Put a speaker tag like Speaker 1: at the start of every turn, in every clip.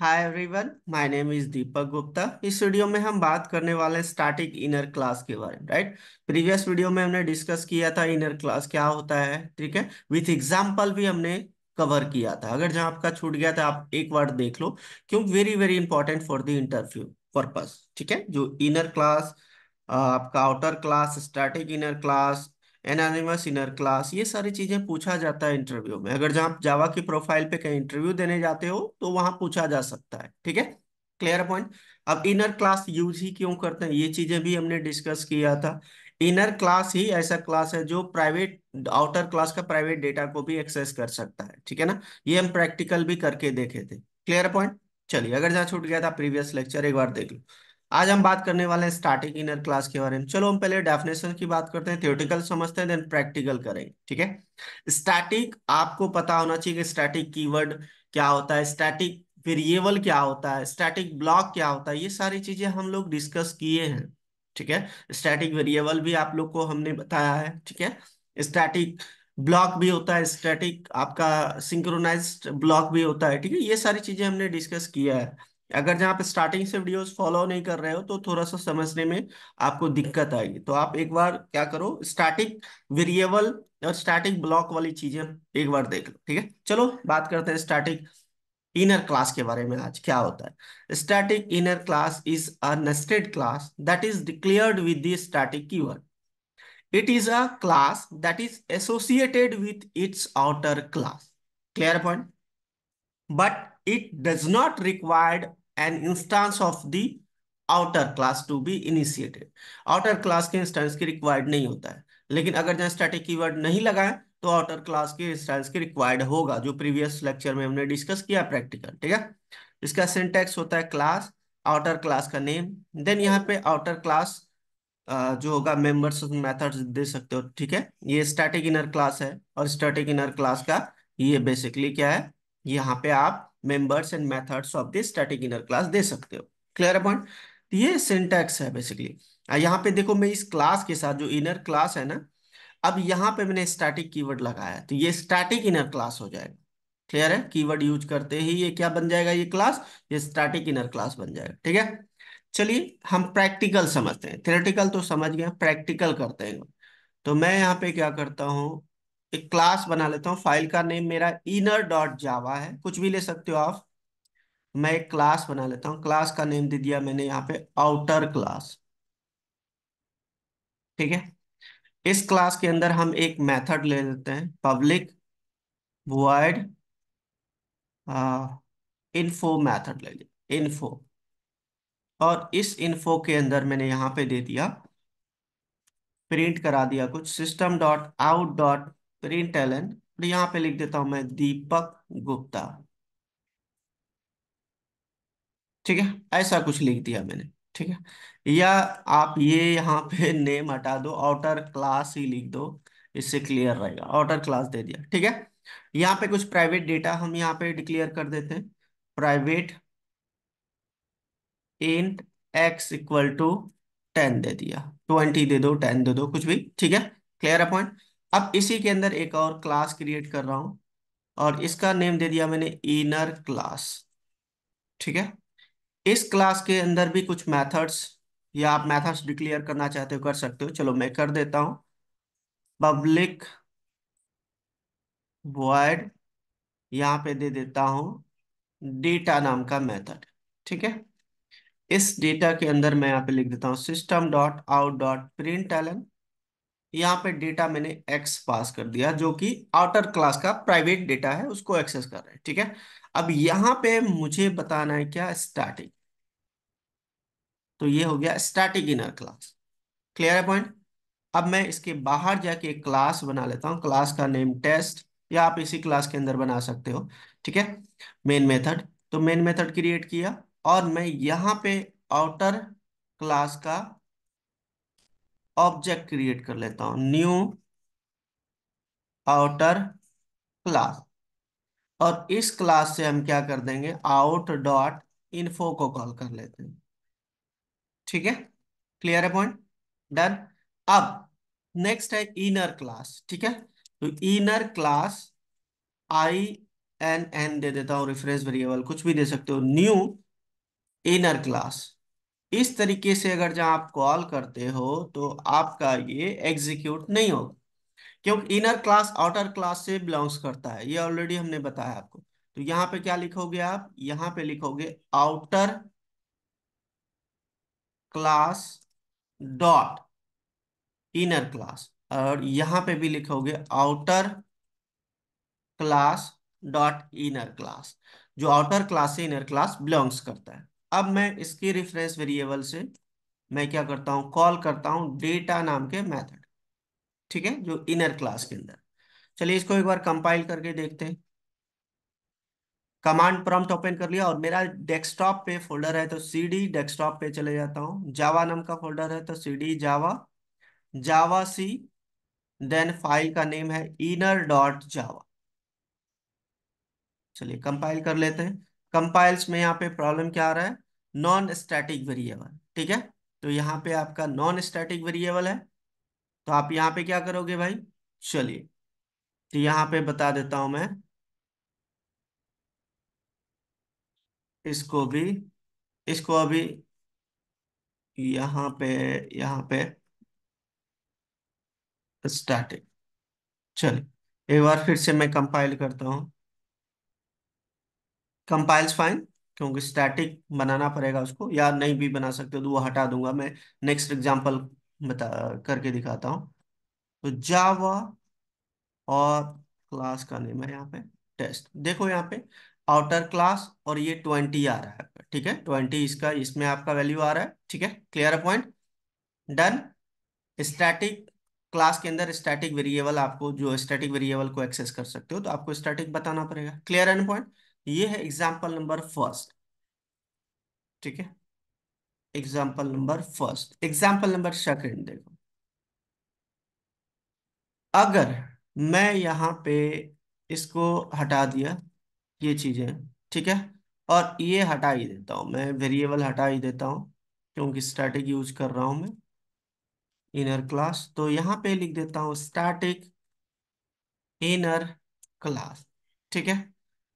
Speaker 1: Hi everyone my name is Deepak Gupta इस video में हम बात करने वाले स्टैटिक इनर क्लास के बारे में राइट प्रीवियस वीडियो में हमने डिस्कस किया था इनर क्लास क्या होता है ठीक है विथ एग्जांपल भी हमने कवर किया था अगर जहां आपका छूट गया था आप एक बार देख लो क्यों very very important for the interview purpose ठीक है जो इनर क्लास आपका outer class static inner class anonymous inner class ये सारी चीजें पूछा जाता है इंटरव्यू में अगर जहां जावा की प्रोफाइल पे कहीं इंटरव्यू देने जाते हो तो वहां पूछा जा सकता है ठीक है क्लियर पॉइंट अब इनर क्लास यूज ही क्यों करते हैं ये चीजें भी हमने डिस्कस किया था इनर क्लास ही ऐसा क्लास है जो प्राइवेट आउटर क्लास का प्राइवेट डेटा को भी एक्सेस कर सकता है ठीक है ना ये हम प्रैक्टिकल भी करके देखे थे क्लियर पॉइंट चलिए अगर जहां छूट गया था प्रीवियस लेक्चर एक बार देख लो आज हम बात करने वाले हैं स्टार्टिंग इनर क्लास के बारे में चलो हम पहले डेफिनेशन की बात करते हैं थियोटिकल समझते हैं देन प्रैक्टिकल करेंगे ठीक है स्टैटिक आपको पता होना चाहिए कि स्टैटिक कीवर्ड क्या होता है स्टैटिक वेरिएबल क्या होता है स्टैटिक ब्लॉक क्या होता है ये सारी चीजें हम लोग डिस्कस किए हैं ठीक है स्टैटिक वेरिएबल भी आप लोग को हमने बताया है ठीक है स्टैटिक ब्लॉक भी होता है स्टैटिक आपका सिंक्रोनाइज्ड ब्लॉक भी होता है ठीक है ये सारी चीजें हमने डिस्कस किया है अगर जहाँ पे स्टार्टिंग से वीडियोस फॉलो नहीं कर रहे हो तो थोड़ा सा समझने में आपको दिक्कत आएगी तो आप एक बार क्या करो स्टैटिक वेरिएबल और स्टैटिक ब्लॉक वाली चीजें एक बार देख लो ठीक है चलो बात करते हैं स्टैटिक इनर क्लास के बारे में आज क्या होता है static inner class is nested class that is declared with the static keyword it is a class that is associated with its outer class clear point but it does not required an instance of the outer class to be initiated. Outer class के instance की required नहीं होता है लेकिन अगर जहाँ static keyword नहीं लगाए तो outer class के instance की required होगा जो previous lecture में हमने discuss किया practical ठीक है इसका syntax होता है class outer class का name then यहाँ पे outer class जो होगा मेंबर्स मेथड्स दे सकते हो ठीक है ये स्टैटिक इनर क्लास है और स्टैटिक इनर क्लास का ये बेसिकली क्या है यहाँ पे आप members and methods of this static inner class दे सकते हो क्लियर है पॉइंट तो ये सिंटैक्स है बेसिकली यहाँ पे देखो मैं इस क्लास के साथ जो इनर क्लास है ना अब यहाँ पे मैंने स्टैटिक कीवर्ड लगाया तो ये स्टैटिक इनर क्लास हो जाएगा क्लियर है कीवर्ड यूज करते ही ये क्या बन जाएगा ये क्लास ये स्टैटिक इनर क्लास बन जाएगा ठीक है चलिए हम प्रैक्टिकल समझते हैं थेरेटिकल तो समझ गए प्रैक्टिकल करते हैं तो मैं यहाँ पे क्या करता हूँ एक क्लास बना लेता हूँ फाइल का नेम मेरा इनर डॉट जावा है कुछ भी ले सकते हो आप मैं एक क्लास बना लेता हूँ क्लास का नेम दे दिया मैंने यहाँ पे आउटर क्लास ठीक है इस क्लास के अंदर हम एक मेथड ले लेते हैं पब्लिक वर्ड इन्फो मेथड ले लिया इन्फो और इस इन्फो के अंदर मैंने यहाँ पे दे दिया प्रिंट करा दिया कुछ system dot out dot green talent और यहां पे लिख देता हूं मैं दीपक गुप्ता ठीक है ऐसा कुछ लिख दिया मैंने ठीक है या आप ये यहाँ पे नेम हटा दो आउटर क्लास ही लिख दो इससे क्लियर रहेगा आउटर क्लास दे दिया ठीक है यहाँ पे कुछ प्राइवेट डेटा हम यहाँ पे डिक्लेयर कर देते हैं private int x equal to ten दे दिया ट्वेंटी दे दो टेन दे दो कुछ भी ठीक है क्लियर अपॉइंट अब इसी के अंदर एक और क्लास क्रिएट कर रहा हूं और इसका नेम दे दिया मैंने इनर क्लास ठीक है इस क्लास के अंदर भी कुछ मेथड्स या आप मेथड्स डिक्लेयर करना चाहते हो कर सकते हो चलो मैं कर देता हूं पब्लिक void यहाँ पे दे देता हूं डेटा नाम का मेथड ठीक है इस डेटा के अंदर मैं यहाँ पे लिख देता हूं system dot out dot println यहाँ पे डेटा मैंने एक्स पास कर दिया जो कि आउटर क्लास का प्राइवेट डेटा है उसको एक्सेस कर रहे हैं ठीक है अब यहाँ पे मुझे बताना है क्या स्टैटिक तो ये हो गया स्टैटिक इनर क्लास क्लियर है पॉइंट अब मैं इसके बाहर जाके एक क्लास बना लेता हूँ क्लास का नेम टेस्ट या आप इसी क्लास के अंदर बना सकते हो ठीक है मेन मेथड तो मेन मेथड क्रिएट किया और मैं यहाँ पे आउटर क्लास का ऑब्जेक्ट क्रिएट कर लेता हूं न्यू आउटर क्लास और इस क्लास से हम क्या कर देंगे आउट डॉट इन्फो को कॉल कर लेते हैं ठीक है क्लियर है पॉइंट डन अब नेक्स्ट है इनर क्लास ठीक है तो inner class I N N दे देता हूं रेफरेंस वेरिएबल कुछ भी दे सकते हो न्यू इनर क्लास इस तरीके से अगर जहां आप कॉल करते हो तो आपका ये एग्जीक्यूट नहीं होगा क्योंकि इनर क्लास आउटर क्लास से बिलोंग्स करता है ये ऑलरेडी हमने बताया आपको तो यहां पे क्या लिखोगे आप यहां पे लिखोगे outer class dot inner class और यहां पे भी लिखोगे outer class dot inner class जो आउटर क्लास से इनर क्लास बिलोंग्स करता है अब मैं इसके रेफरेंस वेरिएबल से मैं क्या करता हूँ कॉल करता हूँ डेटा नाम के मेथड ठीक है जो इनर क्लास के अंदर चलिए इसको एक बार कंपाइल करके देखते हैं कमांड प्रॉम्प्ट ओपन कर लिया और मेरा डेस्कटॉप पे फोल्डर है तो सी डी डेस्कटॉप पे चले जाता हूँ जावा नाम का फोल्डर है तो C D Java javac then file का नेम है इनर डॉट जावा चलिए कंपाइल कर लेते हैं कंपाइल्स में यहाँ पे प्रॉब्लम क्या आ रहा है नॉन स्टैटिक वेरिएबल ठीक है तो यहाँ पे आपका नॉन स्टैटिक वेरिएबल है तो आप यहाँ पे क्या करोगे भाई चलिए तो यहाँ पे बता देता हूं मैं इसको भी इसको अभी यहाँ पे यहाँ पे स्टैटिक चलिए एक बार फिर से मैं कंपाइल करता हूँ कंपाइल्स फाइन क्योंकि स्टैटिक बनाना पड़ेगा उसको या नहीं भी बना सकते तो वो हटा दूंगा मैं नेक्स्ट एग्जाम्पल बता करके दिखाता हूँ तो जावा और क्लास का नेम है यहाँ पे टेस्ट देखो यहाँ पे आउटर क्लास और ये ट्वेंटी आ रहा है ठीक है ट्वेंटी इसका इसमें आपका वैल्यू आ रहा है ठीक है clear point done static class के अंदर स्टैटिक वेरिएबल आपको जो स्टैटिक वेरिएबल को एक्सेस कर सकते हो तो आपको स्टैटिक बताना पड़ेगा क्लियर एंड पॉइंट ये है एग्जाम्पल नंबर फर्स्ट ठीक है example number first example number second देखो अगर मैं यहां पे इसको हटा दिया ये चीजें ठीक है और ये हटा ही देता हूं मैं वेरिएबल हटा ही देता हूं क्योंकि स्टैटिक यूज कर रहा हूं मैं इनर क्लास तो यहां पे लिख देता हूं स्टैटिक इनर क्लास ठीक है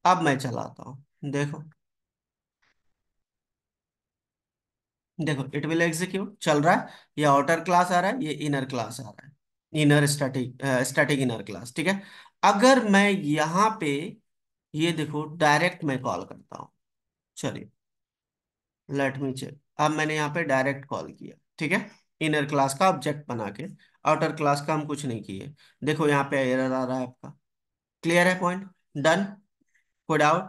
Speaker 1: अब मैं चलाता हूं देखो देखो इट विल एग्जीक्यूट चल रहा है ये आउटर क्लास आ रहा है ये इनर क्लास आ रहा है inner static static inner class ठीक है अगर मैं यहां पे ये देखो डायरेक्ट मैं कॉल करता हूं चलिए लेट मी चेक अब मैंने यहां पे डायरेक्ट कॉल किया ठीक है इनर क्लास का ऑब्जेक्ट बना के आउटर क्लास का हम कुछ नहीं किए देखो यहां पे एरर आ रहा है आपका क्लियर है पॉइंट डन कोड आउट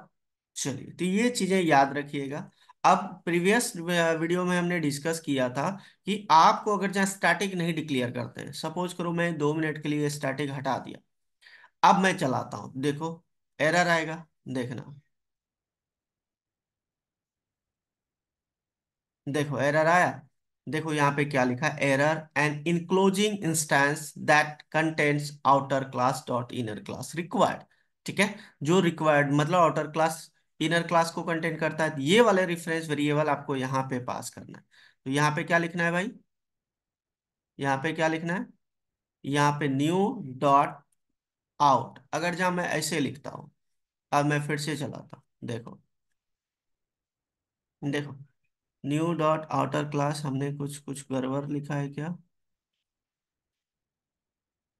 Speaker 1: चलिए तो ये चीजें याद रखिएगा अब प्रीवियस वीडियो में हमने डिस्कस किया था कि आपको अगर जहां स्टैटिक नहीं डिक्लेयर करते सपोज करो मैं दो मिनट के लिए स्टैटिक हटा दिया अब मैं चलाता हूं देखो एरर आएगा देखना देखो एरर आया देखो यहाँ पे क्या लिखा error an enclosing instance that contains outer class dot inner class required ठीक है जो रिक्वायर्ड मतलब आउटर क्लास इनर क्लास को कंटेन करता है ये वाले रिफरेंस वेरिएबल आपको यहाँ पे पास करना है तो यहाँ पे क्या लिखना है भाई यहाँ पे क्या लिखना है यहाँ पे न्यू डॉट आउट अगर जहां मैं ऐसे लिखता हूं अब मैं फिर से चलाता हूं देखो देखो न्यू डॉट आउटर क्लास हमने कुछ कुछ गड़बड़ लिखा है क्या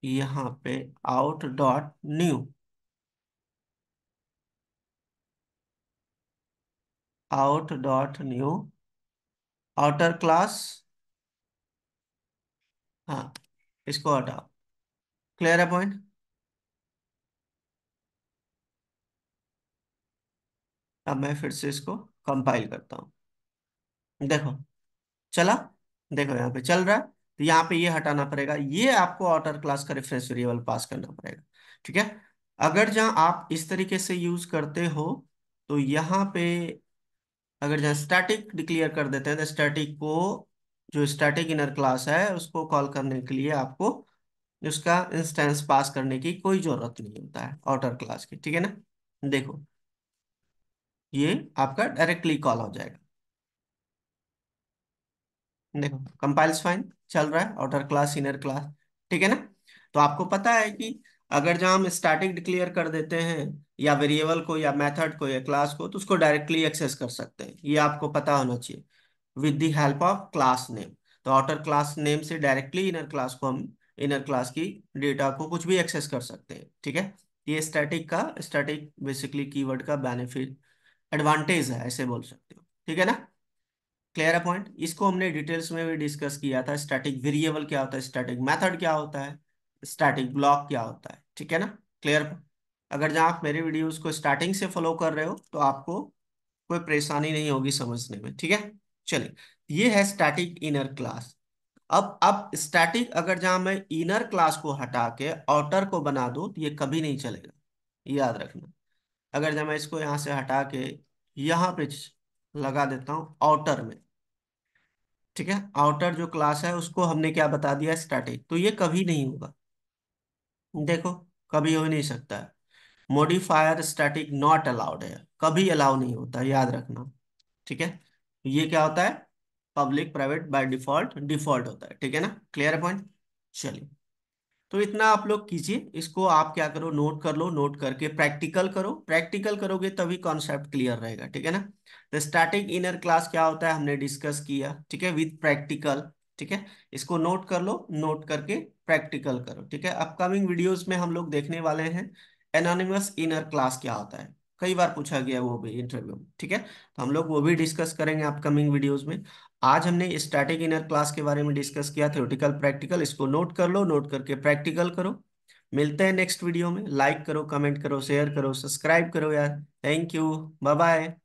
Speaker 1: यहाँ पे out dot new out dot new outer class हाँ इसको हटाओ क्लियर है पॉइंट अब मैं फिर से इसको कंपाइल करता हूं देखो चला देखो यहाँ पे चल रहा है तो यहाँ पे ये यह हटाना पड़ेगा ये आपको आउटर क्लास का रेफरेंस वेरिएबल पास करना पड़ेगा ठीक है अगर जहां आप इस तरीके से यूज करते हो तो यहाँ पे अगर जो स्टैटिक डिक्लेयर कर देते हैं तो स्टैटिक को जो स्टैटिक इनर क्लास है उसको कॉल करने के लिए आपको उसका इंस्टेंस पास करने की कोई ज़रूरत नहीं होता है आउटर क्लास की ठीक है ना देखो ये आपका डायरेक्टली कॉल हो जाएगा देखो कंपाइल्स फाइन चल रहा है आउटर क्लास इनर क्लास ठीक है ना तो आपको पता है कि अगर जहां हम स्टैटिक डिक्लेयर कर देते हैं या वेरिएबल को या मेथड को या क्लास को तो उसको डायरेक्टली एक्सेस कर सकते हैं ये आपको पता होना चाहिए with the help of class name तो आउटर क्लास नेम से डायरेक्टली इनर क्लास को हम इनर क्लास की डेटा को कुछ भी एक्सेस कर सकते हैं ठीक है ये स्टैटिक का स्टैटिक बेसिकली कीवर्ड का बेनिफिट एडवांटेज है ऐसे बोल सकते हो ठीक है ना क्लियर पॉइंट इसको हमने डिटेल्स में भी डिस्कस किया था स्टैटिक वेरिएबल क्या होता है स्टैटिक मेथड क्या होता है स्टैटिक ब्लॉक क्या होता है ठीक है ना क्लियर अगर जहाँ आप मेरे वीडियोस को स्टार्टिंग से फॉलो कर रहे हो तो आपको कोई परेशानी नहीं होगी समझने में ठीक है चलिए ये है स्टैटिक इनर क्लास अब अब स्टैटिक अगर जहाँ मैं इनर क्लास को हटा के आउटर को बना दूँ तो ये कभी नहीं चलेगा याद रखना अगर जब मैं इसको यहाँ से हटा के यहाँ पे लगा देता हूँ आउटर में ठीक है आउटर जो क्लास है उसको हमने क्या बता दिया स्टैटिक तो ये कभी नहीं होगा देखो कभी हो नहीं सकता है मॉडिफायर स्टैटिक नॉट अलाउड है कभी अलाउ नहीं होता याद रखना ठीक है ये क्या होता है public private by default default होता है ठीक है ना क्लियर पॉइंट चलिए तो इतना आप लोग कीजिए इसको आप क्या करो नोट कर लो नोट करके प्रैक्टिकल करो प्रैक्टिकल करोगे तभी कॉन्सेप्ट क्लियर रहेगा ठीक है ना तो स्टैटिक इनर क्लास क्या होता है हमने डिस्कस किया ठीक है विथ प्रैक्टिकल ठीक है इसको नोट कर लो नोट करके प्रैक्टिकल करो ठीक है अपकमिंग वीडियोस में हम लोग देखने वाले हैं एनोनिमस इनर क्लास क्या होता है कई बार पूछा गया वो भी इंटरव्यू में ठीक है तो हम लोग वो भी डिस्कस करेंगे अपकमिंग वीडियोज में आज हमने स्टैटिक इनर क्लास के बारे में डिस्कस किया थ्योरेटिकल प्रैक्टिकल इसको नोट कर लो नोट करके प्रैक्टिकल करो मिलते हैं नेक्स्ट वीडियो में लाइक करो कमेंट करो शेयर करो सब्सक्राइब करो यार थैंक यू बाय बाय